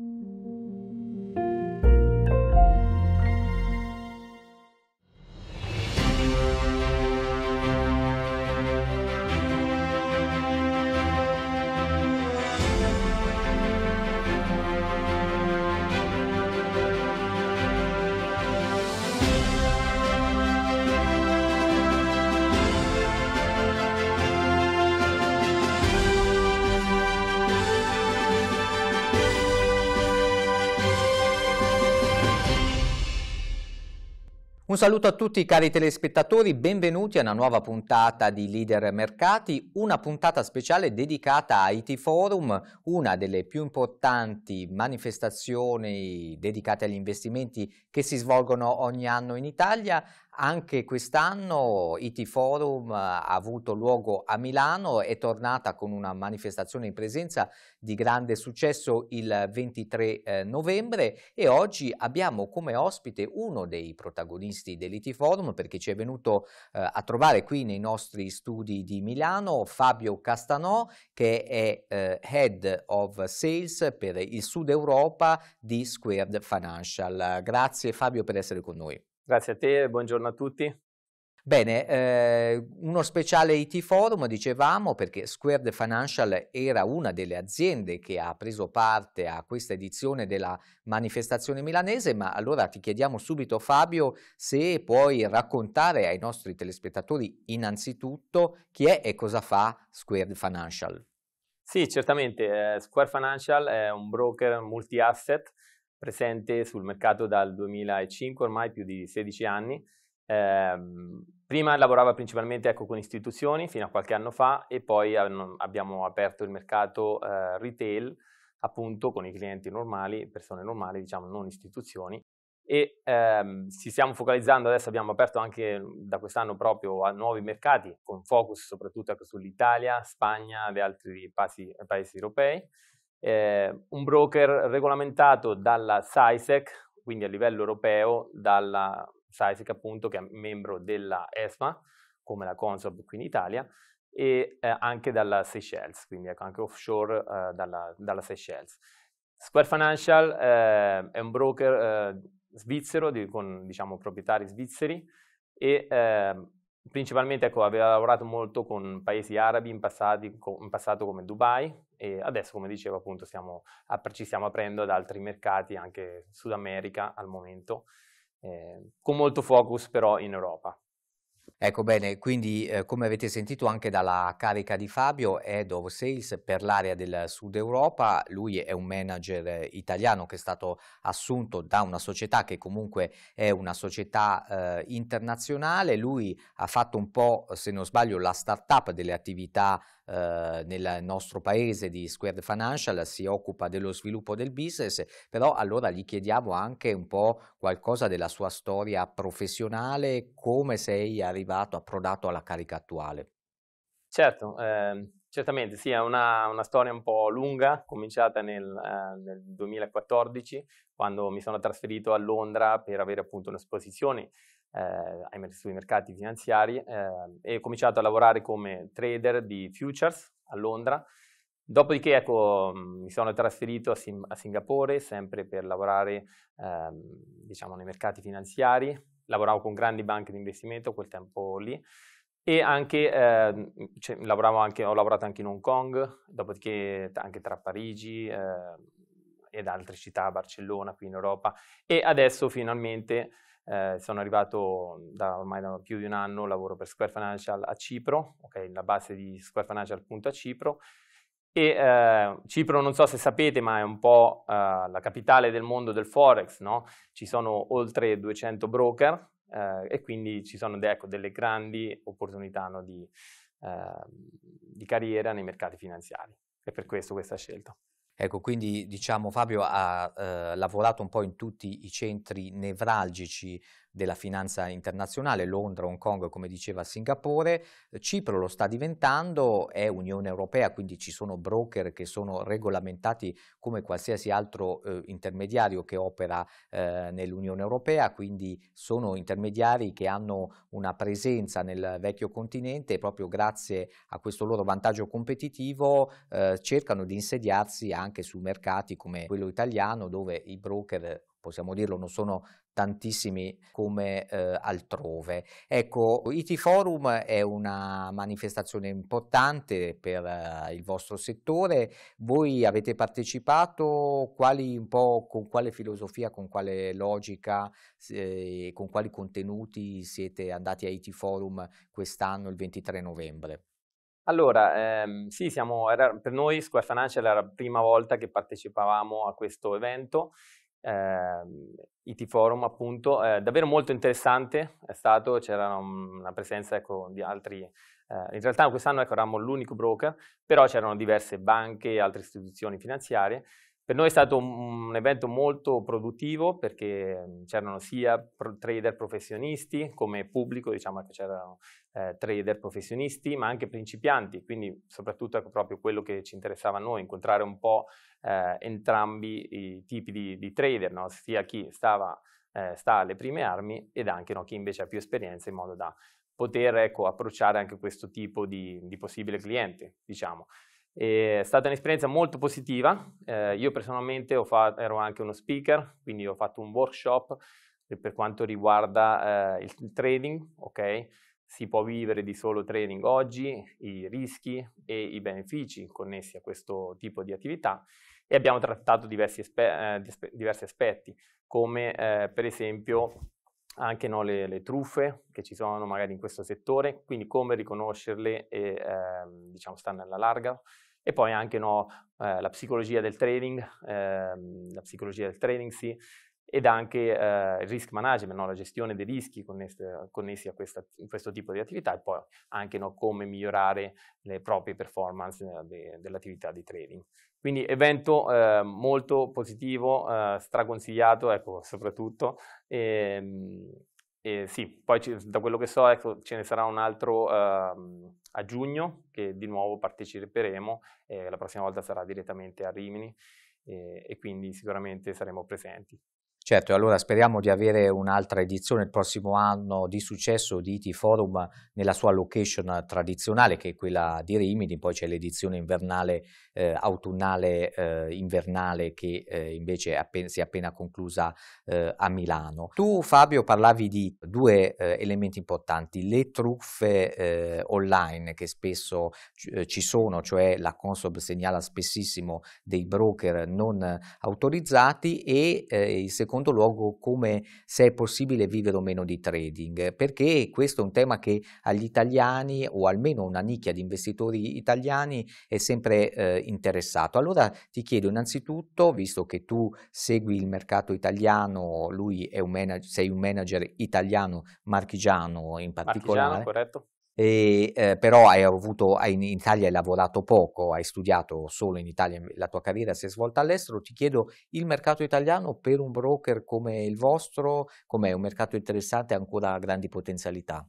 Mm-hmm. saluto a tutti cari telespettatori, benvenuti a una nuova puntata di Leader Mercati, una puntata speciale dedicata a IT Forum, una delle più importanti manifestazioni dedicate agli investimenti che si svolgono ogni anno in Italia. Anche quest'anno IT Forum eh, ha avuto luogo a Milano, è tornata con una manifestazione in presenza di grande successo il 23 eh, novembre e oggi abbiamo come ospite uno dei protagonisti dell'IT Forum perché ci è venuto eh, a trovare qui nei nostri studi di Milano Fabio Castanò che è Head of Sales per il Sud Europa di Squared Financial. Grazie Fabio per essere con noi. Grazie a te, buongiorno a tutti. Bene, eh, uno speciale IT Forum, dicevamo, perché Squared Financial era una delle aziende che ha preso parte a questa edizione della manifestazione milanese, ma allora ti chiediamo subito Fabio se puoi raccontare ai nostri telespettatori innanzitutto chi è e cosa fa Squared Financial. Sì, certamente, eh, Square Financial è un broker multi-asset presente sul mercato dal 2005, ormai più di 16 anni. Eh, prima lavorava principalmente ecco, con istituzioni fino a qualche anno fa e poi abbiamo aperto il mercato eh, retail appunto con i clienti normali, persone normali, diciamo non istituzioni e ehm, ci stiamo focalizzando adesso abbiamo aperto anche mhmm, da quest'anno proprio a nuovi mercati con focus soprattutto ecco, sull'Italia, Spagna e altri paesi, eh, paesi europei eh, un broker regolamentato dalla SISEC, quindi a livello europeo, dalla SISEC appunto che è membro della ESMA, come la Consob qui in Italia, e eh, anche dalla Seychelles, quindi ecco, anche offshore eh, dalla, dalla, Seychelles. Square Financial eh, è un broker eh, svizzero di, con diciamo, proprietari svizzeri e ehm, principalmente ecco, aveva lavorato molto con paesi arabi in, passati, in, passato come Dubai e adesso come dicevo appunto stiamo, ci stiamo aprendo ad altri mercati anche Sud America al momento eh, con molto focus però in Europa Ecco bene, quindi eh, come avete sentito anche dalla carica di Fabio, Head of Sales per l'area del Sud Europa, lui è un manager italiano che è stato assunto da una società che comunque è una società eh, internazionale, lui ha fatto un po', se non sbaglio, la startup delle attività eh, nel nostro paese di Squared Financial si occupa dello sviluppo del business, però allora gli chiediamo anche un po' qualcosa della sua storia professionale, come sei arrivato, approdato alla carica attuale. Certo, eh, certamente sì, è una, una, storia un po' lunga, cominciata nel, eh, nel, 2014, quando mi sono trasferito a Londra per avere appunto un'esposizione eh, sui mercati finanziari eh, e ho cominciato a lavorare come trader di futures a Londra. Dopodiché ecco, mm, mi sono trasferito a, Sim- a Singapore sempre per lavorare eh, diciamo, nei mercati finanziari, lavoravo con grandi banche di investimento quel tempo lì e anche, eh, cioè, anche, ho lavorato anche in Hong Kong, dopodiché anche tra Parigi eh, ed altre città, Barcellona qui in Europa e adesso finalmente eh, sono arrivato da ormai da più di un anno, lavoro per Square Financial a Cipro, okay, la base di squarefinancial.cipro. E eh, Cipro, non so se sapete, ma è un po' eh, la capitale del mondo del Forex, no? Ci sono oltre 200 broker eh, e quindi ci sono ecco, delle grandi opportunità no, di, eh, di carriera nei mercati finanziari. È per questo questa scelta. Ecco, quindi diciamo Fabio ha eh, lavorato un po' in tutti i centri nevralgici della finanza internazionale, Londra, Hong Kong, come diceva Singapore, Cipro lo sta diventando, è Unione Europea, quindi ci sono broker che sono regolamentati come qualsiasi altro eh, intermediario che opera eh, nell'Unione Europea, quindi sono intermediari che hanno una presenza nel vecchio continente e proprio grazie a questo loro vantaggio competitivo eh, cercano di insediarsi anche su mercati come quello italiano dove i broker possiamo dirlo, non sono tantissimi come eh, altrove. Ecco, IT Forum è una manifestazione importante per eh, il vostro settore, voi avete partecipato quali, con quale filosofia, con quale logica, eh, con quali contenuti siete andati a IT Forum quest'anno il 23 novembre? Allora, ehm, sì, siamo, era, per noi Square Financial era la prima volta che partecipavamo a questo evento eh, IT Forum appunto, eh, davvero molto interessante è stato, c'era una presenza ecco, di altri, eh, in realtà quest'anno ecco, eravamo l'unico broker, però c'erano diverse banche e altre istituzioni finanziarie per noi è stato un, evento molto produttivo perché mm, c'erano sia trader professionisti come pubblico, diciamo che c'erano eh, trader professionisti, ma anche principianti, quindi soprattutto ecco, proprio quello che ci interessava a noi, incontrare un po' eh, entrambi i tipi di, di trader, no? sia chi stava, eh, sta alle prime armi ed anche no? chi invece ha più esperienza in modo da poter ecco, approcciare anche questo tipo di, di possibile cliente, diciamo. È stata un'esperienza molto positiva, eh, io personalmente fatto, ero anche uno speaker, quindi ho fatto un workshop per quanto riguarda eh, il, trading, ok? Si può vivere di solo trading oggi, i rischi e i benefici connessi a questo tipo di attività e abbiamo trattato diversi, aspe eh, diversi aspetti, come eh, per esempio anche no, le, le, truffe che ci sono magari in questo settore, quindi come riconoscerle e ehm, diciamo starne alla larga, e poi anche no, eh, la psicologia del trading, ehm, la psicologia del trading sì, ed anche eh, il risk management, no, la gestione dei rischi connessi, connessi a questa, questo tipo di attività e poi anche no, come migliorare le proprie performance eh, de, dell'attività di trading. Quindi evento eh, molto positivo, eh, straconsigliato, ecco, soprattutto, e, ehm, e sì, poi ci, da quello che so ecco, ce ne sarà un altro ehm, a giugno che di nuovo parteciperemo, eh, la prossima volta sarà direttamente a Rimini e, e quindi sicuramente saremo presenti. Certo, allora speriamo di avere un'altra edizione il prossimo anno di successo di IT Forum nella sua location tradizionale, che è quella di Rimini, poi c'è l'edizione invernale, eh, autunnale, eh, invernale che eh, invece appena, si è appena conclusa eh, a Milano. Tu Fabio parlavi di due eh, elementi importanti, le truffe eh, online che spesso ci sono, cioè la Consob segnala spessissimo dei broker non autorizzati e il secondo secondo luogo come se è possibile vivere o meno di trading, perché questo è un tema che agli italiani o almeno una nicchia di investitori italiani è sempre eh, interessato. Allora ti chiedo innanzitutto, visto che tu segui il mercato italiano, lui è un manager, sei un manager italiano marchigiano in particolare. Marchigiano, corretto. E, eh, però hai avuto, hai, in Italia hai lavorato poco, hai studiato solo in Italia, la tua carriera si è svolta all'estero, ti chiedo il mercato italiano per un broker come il vostro, com'è un mercato interessante e ancora grandi potenzialità?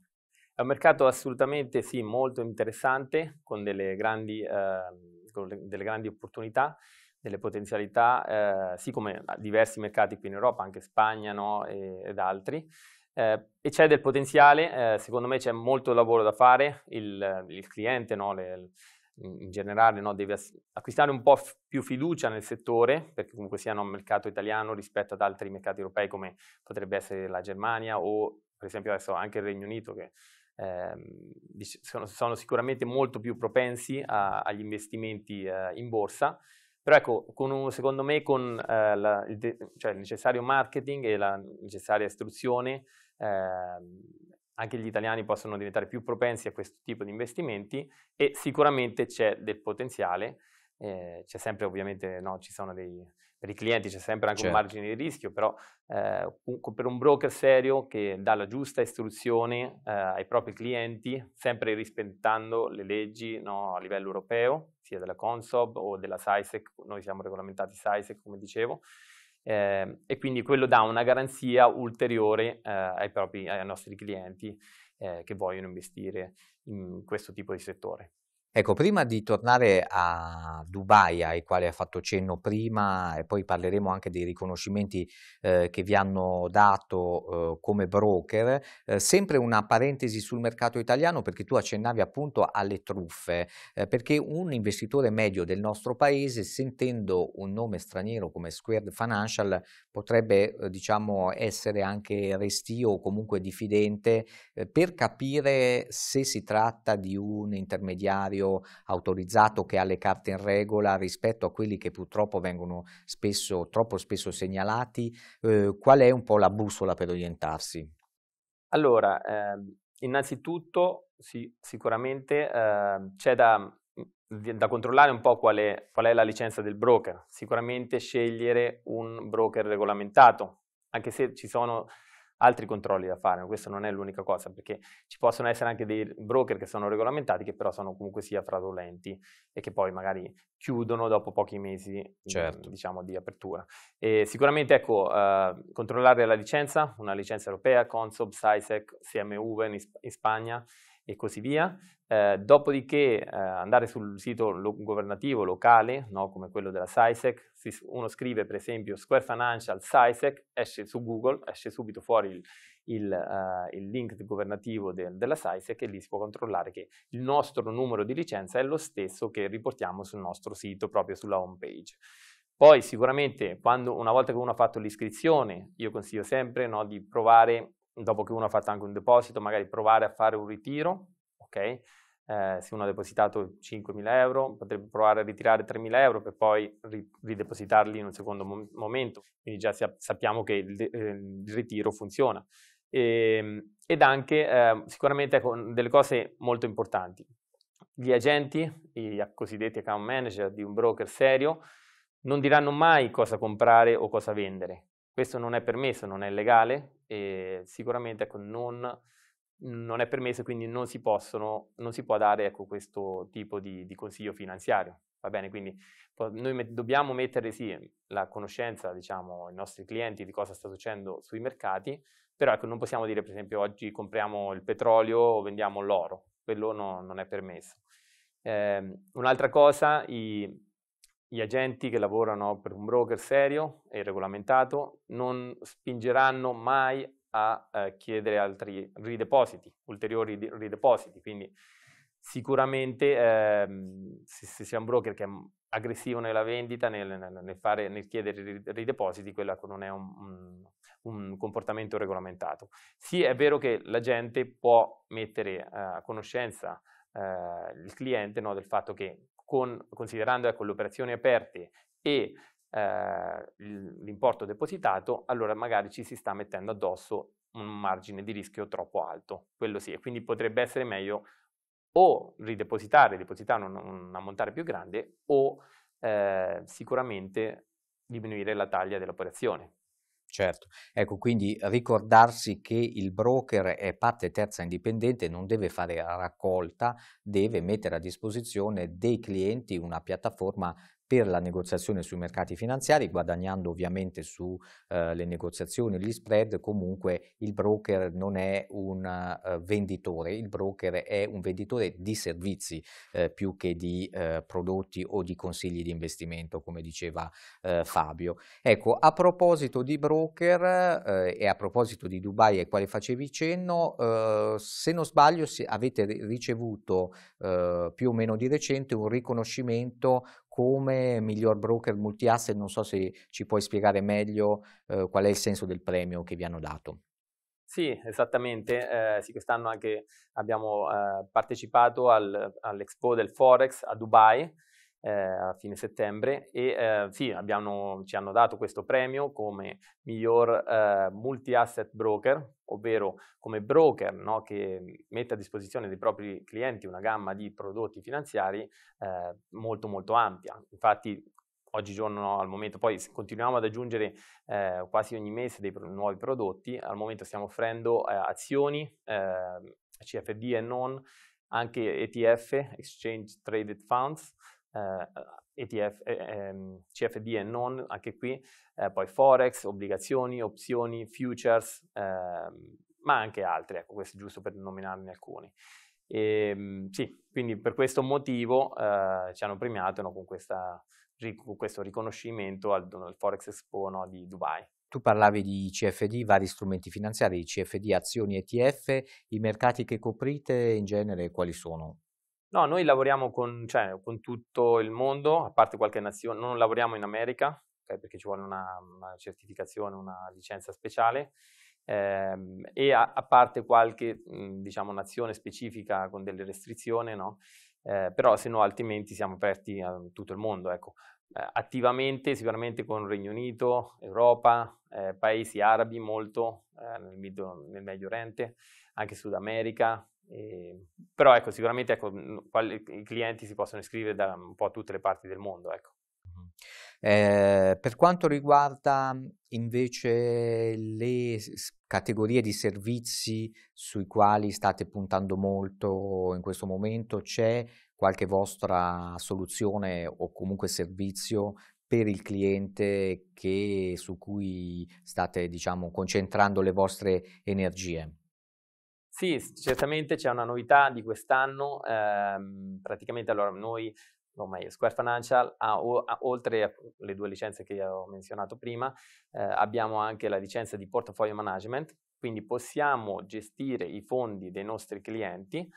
È un mercato assolutamente sì, molto interessante, con delle grandi, eh, con delle grandi opportunità, delle potenzialità, eh, sì come diversi mercati qui in Europa, anche Spagna no, e, ed altri. Eh, e c'è del potenziale, eh, secondo me c'è molto lavoro da fare, il, il cliente no, le, in generale no, deve acquistare un po' f- più fiducia nel settore, perché comunque sia un mercato italiano rispetto ad altri mercati europei come potrebbe essere la Germania o per esempio adesso anche il Regno Unito che eh, sono, sono, sicuramente molto più propensi a, agli investimenti eh, in borsa. Però ecco, un, secondo me con eh, la, il, de- cioè il necessario marketing e la necessaria istruzione Ehm, anche gli italiani possono diventare più propensi a questo tipo di investimenti e sicuramente c'è del potenziale, eh, c'è sempre ovviamente, no, ci sono dei, per i clienti c'è sempre anche certo. un margine di rischio, però eh, un, per un broker serio che dà la giusta istruzione eh, ai propri clienti, sempre rispettando le leggi no, a livello europeo, sia della Consob o della SISEC, noi siamo regolamentati SISEC come dicevo, eh, e quindi quello dà una garanzia ulteriore eh, ai, propri, ai nostri clienti eh, che vogliono investire in questo tipo di settore. Ecco, prima di tornare a Dubai, ai quali ha fatto cenno prima, e poi parleremo anche dei riconoscimenti eh, che vi hanno dato eh, come broker, eh, sempre una parentesi sul mercato italiano, perché tu accennavi appunto alle truffe, eh, perché un investitore medio del nostro paese, sentendo un nome straniero come Squared Financial, potrebbe eh, diciamo essere anche restio o comunque diffidente eh, per capire se si tratta di un intermediario sanitario autorizzato che ha le carte in regola rispetto a quelli che purtroppo vengono spesso, troppo spesso segnalati, eh, qual è un po' la bussola per orientarsi? Allora, eh, innanzitutto sì, sicuramente eh, c'è da, da, controllare un po' qual è, qual è la licenza del broker, sicuramente scegliere un broker regolamentato, anche se ci sono altri controlli da fare, ma questa non è l'unica cosa, perché ci possono essere anche dei broker che sono regolamentati, che però sono comunque sia fraudolenti e che poi magari chiudono dopo pochi mesi mm, certo. diciamo, di apertura. E sicuramente ecco, uh, controllare la licenza, una licenza europea, Consob, SISEC, CMU in, in Spagna e così via. Eh, dopodiché eh, andare sul sito lo governativo locale, no, come quello della SISEC, si, uno scrive per esempio Square Financial SISEC, esce su Google, esce subito fuori il, il, uh, il link governativo de, della SISEC e lì si può controllare che il nostro numero di licenza è lo stesso che riportiamo sul nostro sito, proprio sulla home page. Poi sicuramente quando, una volta che uno ha fatto l'iscrizione, io consiglio sempre no, di provare, dopo che uno ha fatto anche un deposito, magari provare a fare un ritiro, ok? eh, se uno ha depositato 5.000 euro, potrebbe provare a ritirare 3.000 euro per poi ri- ridepositarli in un secondo mom- momento. Quindi già sia- sappiamo che il, de- eh, il ritiro funziona. E, ehm, ed anche eh, sicuramente ecco, delle cose molto importanti. Gli agenti, i cosiddetti account manager di un broker serio, non diranno mai cosa comprare o cosa vendere. Questo non è permesso, non è legale e sicuramente ecco, non non è permesso, quindi non si, possono, non si può dare ecco, questo tipo di, di, consiglio finanziario. Va bene, quindi noi met- dobbiamo mettere sì la conoscenza, diciamo, ai nostri clienti di cosa sta succedendo sui mercati, però ecco, non possiamo dire, per esempio, oggi compriamo il petrolio o vendiamo l'oro, quello no, non è permesso. Eh, un'altra cosa, i, gli agenti che lavorano per un broker serio e regolamentato non spingeranno mai a eh, chiedere altri ridepositi, ulteriori ridepositi. Quindi sicuramente ehm, se, se c'è un broker che è mm, aggressivo nella vendita, nel, nel, fare, nel chiedere ridepositi, quella non è un, un, comportamento regolamentato. Sì, è vero che la gente può mettere a conoscenza eh, il cliente no, del fatto che con, considerando ecco, le operazioni aperte e eh, l'importo depositato, allora magari ci si sta mettendo addosso un margine di rischio troppo alto, quello sì, e quindi potrebbe essere meglio o ridepositare, depositare un, un ammontare più grande o eh, sicuramente diminuire la taglia dell'operazione. Certo, ecco quindi ricordarsi che il broker è parte terza indipendente, non deve fare raccolta, deve mettere a disposizione dei clienti una piattaforma per la negoziazione sui mercati finanziari, guadagnando ovviamente sulle eh, negoziazioni, gli spread, comunque il broker non è un eh, venditore, il broker è un venditore di servizi eh, più che di eh, prodotti o di consigli di investimento, come diceva eh, Fabio. Ecco, a proposito di broker eh, e a proposito di Dubai e quale facevi cenno, se non sbaglio avete ricevuto più o meno di recente un riconoscimento come miglior broker multi-asset, non so se ci puoi spiegare meglio eh, qual è il senso del premio che vi hanno dato. Sì, esattamente. Eh, sì, quest'anno anche abbiamo eh, partecipato al, all'Expo del Forex a Dubai eh, a fine settembre e eh, sì, abbiamo, ci hanno dato questo premio come miglior eh, multi-asset broker, ovvero come broker no, che mette a disposizione dei propri clienti una gamma di prodotti finanziari eh, molto molto ampia. Infatti oggigiorno no, al momento, poi continuiamo ad aggiungere eh, quasi ogni mese dei pro- nuovi prodotti, al momento stiamo offrendo eh, azioni, eh, CFD e non, anche ETF, Exchange Traded Funds, eh, ETF, eh, ehm, CFD e non, anche qui, eh, poi Forex, obbligazioni, opzioni, futures, ehm, ma anche altri, ecco, questo è giusto per nominarne alcuni. E, ehm, sì, quindi per questo motivo eh, ci hanno premiato no, con, questa, con, questo riconoscimento al, al Forex Expo no, di Dubai. Tu parlavi di CFD, vari strumenti finanziari, CFD, azioni, ETF, i mercati che coprite in genere quali sono? No, noi lavoriamo con, cioè, con, tutto il mondo, a parte qualche nazione, non lavoriamo in America, okay, perché ci vuole una, una, certificazione, una licenza speciale, ehm, e a, a, parte qualche mh, mhmm, diciamo, nazione specifica con delle restrizioni, no? eh, però se no altrimenti siamo aperti a tutto il mondo. Ecco. Eh, attivamente sicuramente con Regno Unito, Europa, eh, paesi arabi molto, eh, nel, Mid- nel Medio Oriente, anche Sud America, e, ehm, però ecco, sicuramente ecco, i clienti si possono iscrivere da un po' tutte le parti del mondo. Ecco. Eh, per quanto riguarda invece le categorie di servizi sui quali state puntando molto in questo momento, c'è qualche vostra soluzione o comunque servizio per il cliente che, su cui state diciamo, concentrando le vostre energie? Sì, certamente c'è una novità di quest'anno, ehm, praticamente allora noi ormai Square Financial ha, o, ha, oltre alle due licenze che ho menzionato prima, eh, abbiamo anche la licenza di portfolio management, quindi possiamo gestire i fondi dei nostri clienti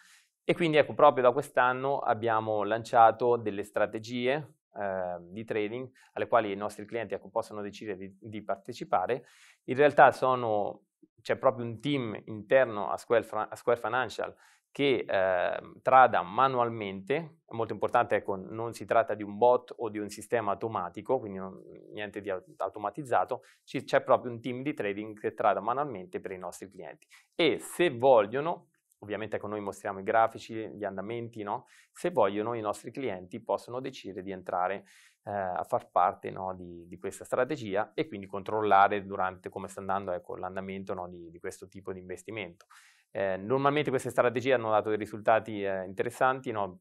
e quindi ecco proprio da quest'anno abbiamo lanciato delle strategie ehm, di trading alle quali i nostri clienti ecco, possono decidere di, di partecipare. In realtà sono c'è proprio un team interno a Square, a Square Financial che eh, trada manualmente, è molto importante, ecco, non si tratta di un bot o di un sistema automatico, quindi non, niente di automatizzato, C- c'è proprio un team di trading che trada manualmente per i nostri clienti. E se vogliono, ovviamente ecco, noi mostriamo i grafici, gli andamenti, no? se vogliono i nostri clienti possono decidere di entrare eh, a far parte no, di, di, questa strategia e quindi controllare durante come sta andando ecco, l'andamento no, di, di, questo tipo di investimento. Eh, normalmente queste strategie hanno dato dei risultati eh, interessanti, no,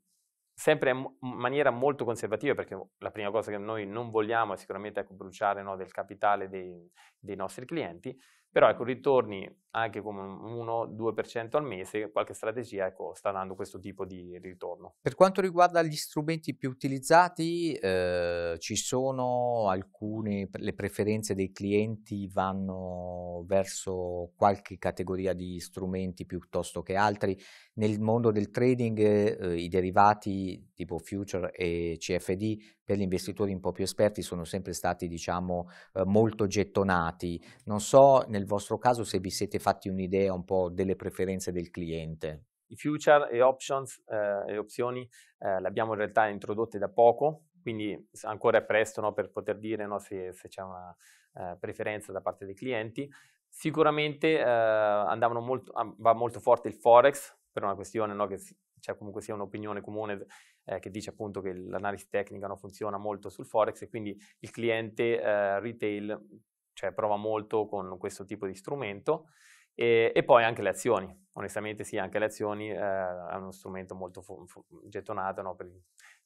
sempre in maniera molto conservativa, perché la prima cosa che noi non vogliamo è sicuramente ecco, bruciare no, del capitale dei, dei, nostri clienti, però ecco, ritorni anche con un 1-2% al mese, qualche strategia ecco, sta dando questo tipo di ritorno. Per quanto riguarda gli strumenti più utilizzati, eh, ci sono alcune, le preferenze dei clienti vanno verso qualche categoria di strumenti piuttosto che altri. Nel mondo del trading eh, i derivati tipo future e CFD per gli investitori un po' più esperti sono sempre stati diciamo eh, molto gettonati. Non so nel nel vostro caso se vi siete fatti un'idea un po' delle preferenze del cliente. I future e options, eh, le opzioni, eh, le abbiamo in realtà introdotte da poco, quindi ancora è presto no, per poter dire no, se, se, c'è una eh, preferenza da parte dei clienti. Sicuramente eh, molto, va molto forte il forex per una questione no, che c'è cioè, comunque sia un'opinione comune eh, che dice appunto che l'analisi tecnica non funziona molto sul forex e quindi il cliente eh, retail cioè prova molto con questo tipo di strumento. E, e poi anche le azioni, onestamente sì, anche le azioni eh, è uno strumento molto gettonato no? per,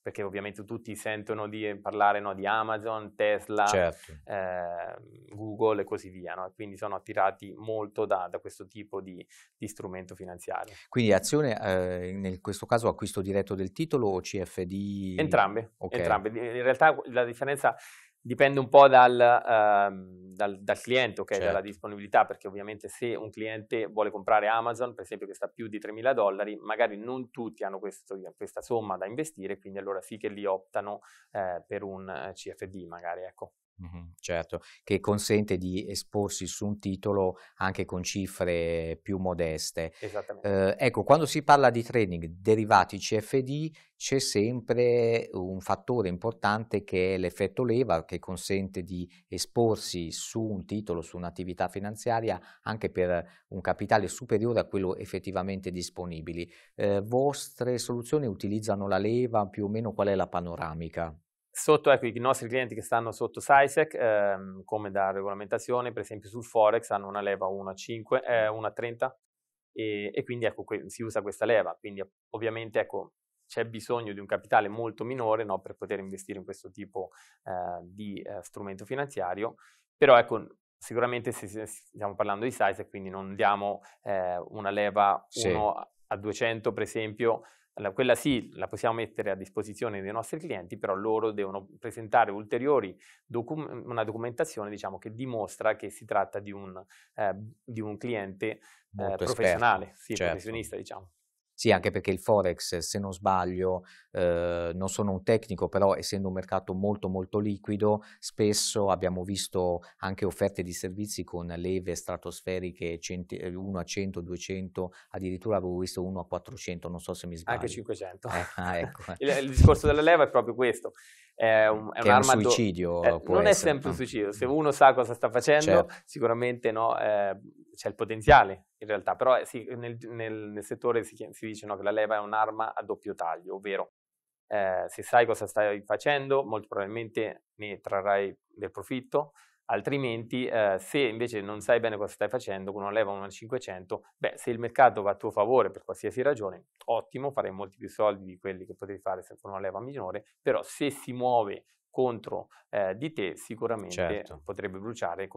perché ovviamente tutti sentono di parlare no, di Amazon, Tesla, certo. eh, Google e così via, no? quindi sono attirati molto da, da questo tipo di, di, strumento finanziario. Quindi azione, eh, in questo caso acquisto diretto del titolo o CFD? Entrambe, okay. entrambe. in realtà la differenza Dipende un po' dal, uh, dal, dal cliente, ok, certo. dalla disponibilità, perché ovviamente se un cliente vuole comprare Amazon, per esempio, che sta più di 3.000 dollari, magari non tutti hanno questo, questa somma da investire, quindi allora sì che li optano eh, per un eh, CFD magari, ecco certo, che consente di esporsi su un titolo anche con cifre più modeste. Eh, ecco, quando si parla di trading derivati CFD c'è sempre un fattore importante che è l'effetto leva che consente di esporsi su un titolo, su un'attività finanziaria anche per un capitale superiore a quello effettivamente disponibile. Eh, uhm, vostre soluzioni utilizzano la leva più o meno qual è la panoramica? Sotto ecco, i nostri clienti che stanno sotto SISEC, ehm, come da regolamentazione, per esempio sul Forex hanno una leva 1 a 5, eh, 1 mm. a 30 e, e quindi ecco, si usa questa leva. Quindi ovviamente ecco, c'è bisogno di un capitale molto minore no, per poter investire in questo tipo eh, di eh, strumento finanziario, però ecco, sicuramente se, se stiamo parlando di SISEC, quindi non diamo eh, una leva 1 sì. a 200 per esempio, allora, quella sì la possiamo mettere a disposizione dei nostri clienti, però loro devono presentare ulteriori docu- una documentazione diciamo, che dimostra che si tratta di un, eh, di un cliente eh, professionale, sì, certo. professionista diciamo. Sì, anche perché il Forex, se non sbaglio, eh, non sono un tecnico, però essendo un mercato molto molto liquido, spesso abbiamo visto anche offerte di servizi con leve stratosferiche 1 eh, a 100, 200, addirittura avevo visto 1 a 400, non so se mi sbaglio. Anche 500. Eh, ah, ecco. il, il, discorso della leva è proprio questo. È, un, è, è un suicidio. Do... Eh, non essere. è sempre un suicidio, se mm. uno sa cosa sta facendo, certo. sicuramente no, eh, c'è il potenziale in realtà, però eh, sì, nel, nel, nel, settore si, si dice no, che la leva è un'arma a doppio taglio, ovvero eh, se sai cosa stai facendo molto probabilmente ne trarrai del profitto, altrimenti eh, se invece non sai bene cosa stai facendo con una leva 1,500, beh se il mercato va a tuo favore per qualsiasi ragione, ottimo, farai molti più soldi di quelli che potevi fare con una leva minore, però se si muove contro eh, di te sicuramente certo. potrebbe bruciare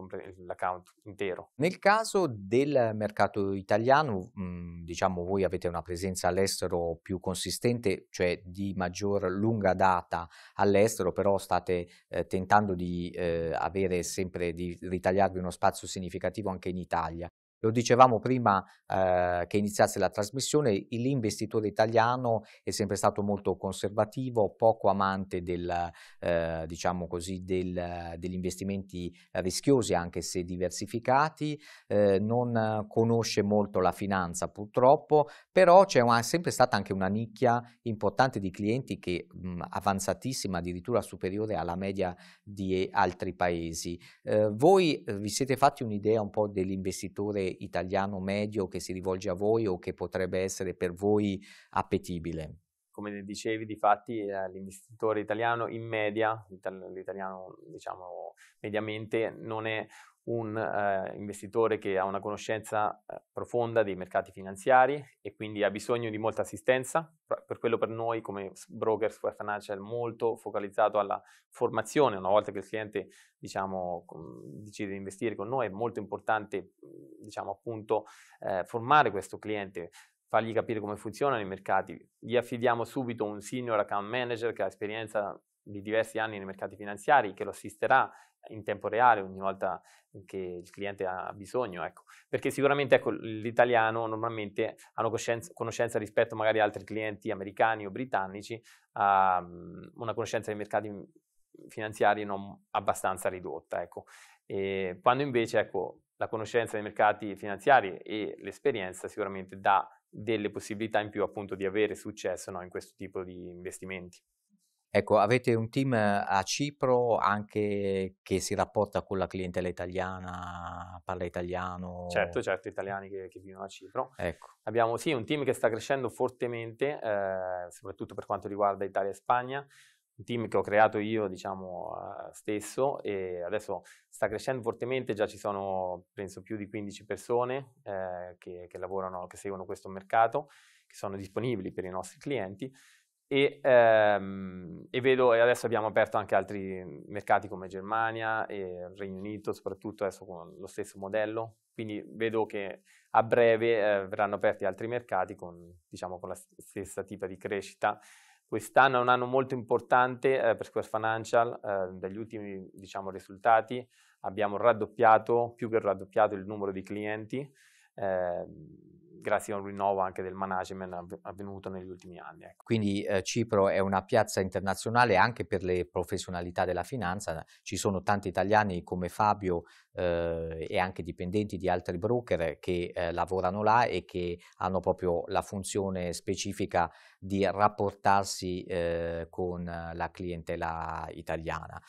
l'account intero. Nel caso del mercato italiano, mh, mhmm, diciamo voi avete una presenza all'estero più consistente, cioè di maggior lunga data all'estero, però state eh, tentando di eh, avere sempre di ritagliarvi uno spazio significativo anche in Italia. Lo dicevamo prima eh, che iniziasse la trasmissione, l'investitore italiano è sempre stato molto conservativo, poco amante del, eh, diciamo così, del, degli investimenti rischiosi, anche se diversificati, eh, non conosce molto la finanza purtroppo, però c'è una, sempre stata anche una nicchia importante di clienti che mh, avanzatissima, addirittura superiore alla media di altri paesi. Eh, voi eh, vi siete fatti un'idea un po' dell'investitore italiano medio che si rivolge a voi o che potrebbe essere per voi appetibile? Come dicevi, di fatti, eh, l'investitore italiano in media, l'italiano diciamo mediamente, non è un eh, investitore che ha una conoscenza eh, profonda dei mercati finanziari e quindi ha bisogno di molta assistenza, per quello per noi come broker Square Financial molto focalizzato alla formazione, una volta che il cliente diciamo, decide di investire con noi è molto importante diciamo, appunto, eh, formare questo cliente, fargli capire come funzionano i mercati. Gli affidiamo subito un senior account manager che ha esperienza di diversi anni nei mercati finanziari che lo assisterà in tempo reale ogni volta che il cliente ha bisogno, ecco. perché sicuramente ecco, l'italiano normalmente ha conoscenza, conoscenza, rispetto magari ad altri clienti americani o britannici, ha una conoscenza dei mercati finanziari non abbastanza ridotta. Ecco. quando invece ecco, la conoscenza dei mercati finanziari e l'esperienza sicuramente dà delle possibilità in più appunto di avere successo no, in questo tipo di investimenti. Ecco, avete un team eh, a Cipro anche che si rapporta con la clientela italiana, parla italiano? Certo, certo, italiani che, che vivono a Cipro. Ecco. Abbiamo sì un team che sta crescendo fortemente, eh, soprattutto per quanto riguarda Italia e Spagna, un team che ho creato io, diciamo, eh, stesso e adesso sta crescendo fortemente, già ci sono penso più di 15 persone eh, che, che lavorano, che seguono questo mercato, che sono disponibili per i nostri clienti e, ehm, e, vedo, e adesso abbiamo aperto anche altri mercati come Germania e Regno Unito, soprattutto adesso con lo stesso modello, quindi vedo che a breve eh, verranno aperti altri mercati con, diciamo, con la stessa tipa di crescita. Quest'anno è un anno molto importante eh, per Square Financial, eh, dagli ultimi diciamo, risultati abbiamo raddoppiato, più che raddoppiato il numero di clienti, ehm, grazie a un rinnovo anche del management avvenuto negli ultimi anni. Ecco. Quindi eh, Cipro è una piazza internazionale anche per le professionalità della finanza, ci sono tanti italiani come Fabio eh, e anche dipendenti di altri broker che eh, lavorano là e che hanno proprio la funzione specifica di rapportarsi eh, con la clientela italiana.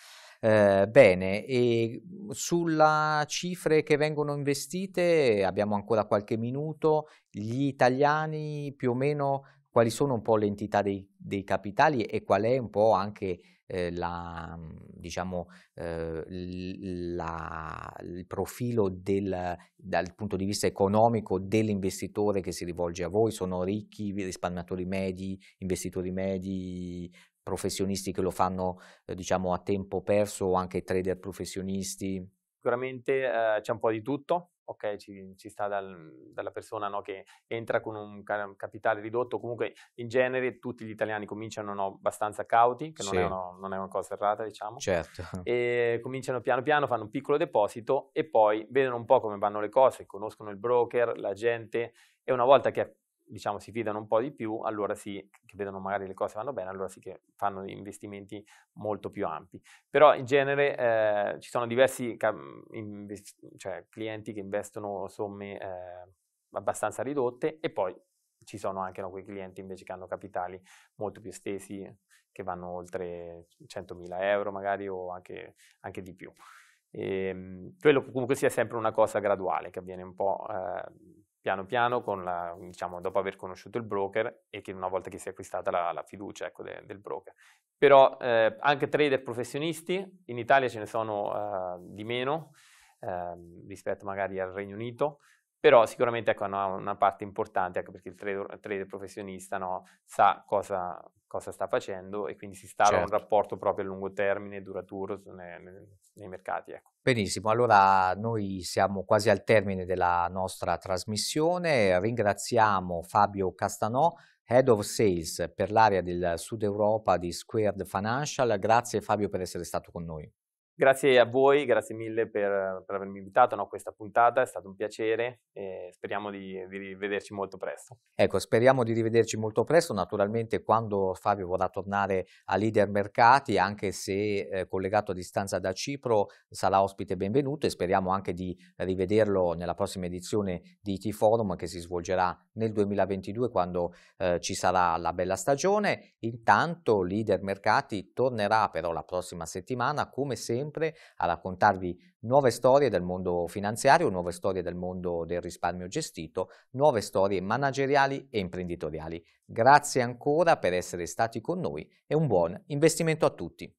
Eh, bene, e sulle cifre che vengono investite abbiamo ancora qualche minuto. Gli italiani più o meno quali sono un po' le entità dei, dei capitali e qual è un po' anche eh, la, mhmm, diciamo, eh, la, il profilo del, dal punto di vista economico dell'investitore che si rivolge a voi? Sono ricchi, risparmiatori medi, investitori medi, professionisti che lo fanno eh, diciamo, a tempo perso o anche trader professionisti? Sicuramente eh, c'è un po' di tutto, ok, ci, ci sta dal, dalla persona no, che entra con un capitale ridotto, comunque in genere tutti gli italiani cominciano no, abbastanza cauti, che non, sì. è una, non, è una, cosa errata diciamo, certo. e cominciano piano piano, fanno un piccolo deposito e poi vedono un po' come vanno le cose, conoscono il broker, la gente e una volta che diciamo, si fidano un po' di più, allora sì, che vedono magari le cose vanno bene, allora sì che fanno investimenti molto più ampi. Però in genere eh, ci sono diversi mhmm, cioè, clienti che investono somme eh, abbastanza ridotte e poi ci sono anche no, quei clienti invece che hanno capitali molto più estesi, che vanno oltre 100.000 euro magari o anche, anche di più. E, ehm, quello comunque sia sempre una cosa graduale che avviene un po' eh, piano piano, la, diciamo, dopo aver conosciuto il broker e che una volta che si è acquistata la, la fiducia ecco, de, del broker. Però eh, anche trader professionisti, in Italia ce ne sono eh, di meno eh, rispetto magari al Regno Unito, però sicuramente ecco, hanno una parte importante, anche ecco, perché il trader, il trader professionista no, sa cosa, cosa sta facendo e quindi si instala certo. un rapporto proprio a lungo termine, duraturo nei, nei mercati. Ecco. Benissimo, allora noi siamo quasi al termine della nostra trasmissione, ringraziamo Fabio Castanò, Head of Sales per l'area del Sud Europa di Squared Financial, grazie Fabio per essere stato con noi. Grazie a voi, grazie mille per, per avermi invitato a no, questa puntata, è stato un piacere e speriamo di, di, rivederci molto presto. Ecco, speriamo di rivederci molto presto, naturalmente quando Fabio vorrà tornare a Leader Mercati, anche se eh, collegato a distanza da Cipro, sarà ospite benvenuto e speriamo anche di rivederlo nella prossima edizione di T-Forum che si svolgerà nel 2022 quando eh, ci sarà la bella stagione. Intanto Leader Mercati tornerà però la prossima settimana, come sempre sempre a raccontarvi nuove storie del mondo finanziario, nuove storie del mondo del risparmio gestito, nuove storie manageriali e imprenditoriali. Grazie ancora per essere stati con noi e un buon investimento a tutti.